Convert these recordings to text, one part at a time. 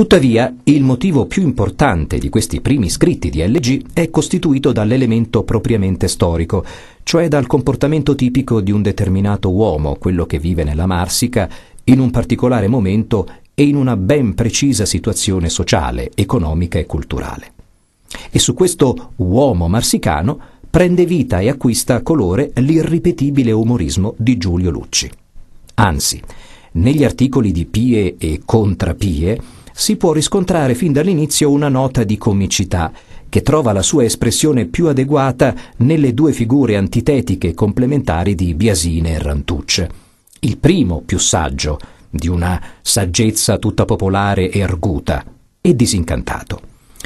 Tuttavia, il motivo più importante di questi primi scritti di LG è costituito dall'elemento propriamente storico, cioè dal comportamento tipico di un determinato uomo, quello che vive nella Marsica, in un particolare momento e in una ben precisa situazione sociale, economica e culturale. E su questo uomo marsicano prende vita e acquista colore l'irripetibile umorismo di Giulio Lucci. Anzi, negli articoli di Pie e Contrapie, si può riscontrare fin dall'inizio una nota di comicità, che trova la sua espressione più adeguata nelle due figure antitetiche e complementari di Biasine e Rantucce. Il primo più saggio, di una saggezza tutta popolare e arguta, e disincantato.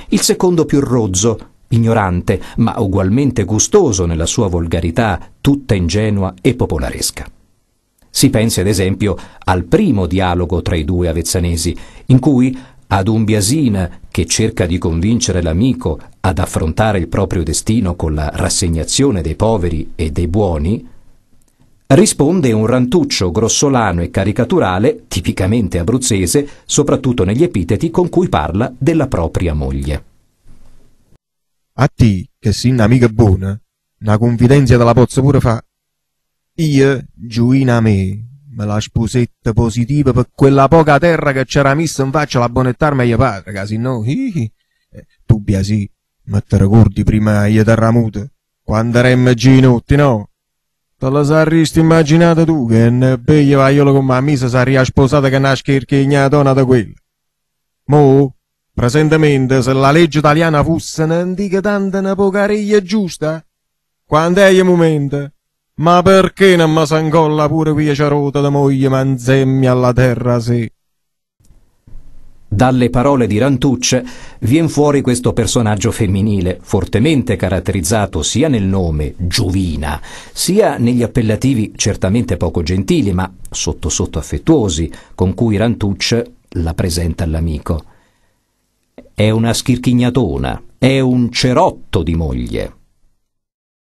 Il secondo più rozzo, ignorante, ma ugualmente gustoso nella sua volgarità tutta ingenua e popolaresca. Si pensi ad esempio al primo dialogo tra i due avezzanesi, in cui ad un Biasina che cerca di convincere l'amico ad affrontare il proprio destino con la rassegnazione dei poveri e dei buoni, risponde un rantuccio grossolano e caricaturale, tipicamente abruzzese, soprattutto negli epiteti con cui parla della propria moglie. A ti, che sin amica buona, una confidenza della pozza pure fa, io, Giuina me, me la sposetta positiva per quella poca terra che c'era messa in faccia la bonettar meglio padre, casi no, eh, tu biasi, ma te ricordi prima io terramute, quando eremmo ginotti, no? Te la saresti immaginata tu che ne beglia vaiolo con mamma sarà sposata che nasce una donna da quella? Mo, presentemente, se la legge italiana fosse non dica tanta una pocariglia giusta, quando è il momento? Ma perché non mi sangolla pure via ciarota da moglie manzemmi alla terra sì? Dalle parole di Rantucce vien fuori questo personaggio femminile, fortemente caratterizzato sia nel nome Giovina, sia negli appellativi certamente poco gentili, ma sotto sotto affettuosi, con cui Rantucce la presenta all'amico. È una schirchignatona, è un cerotto di moglie.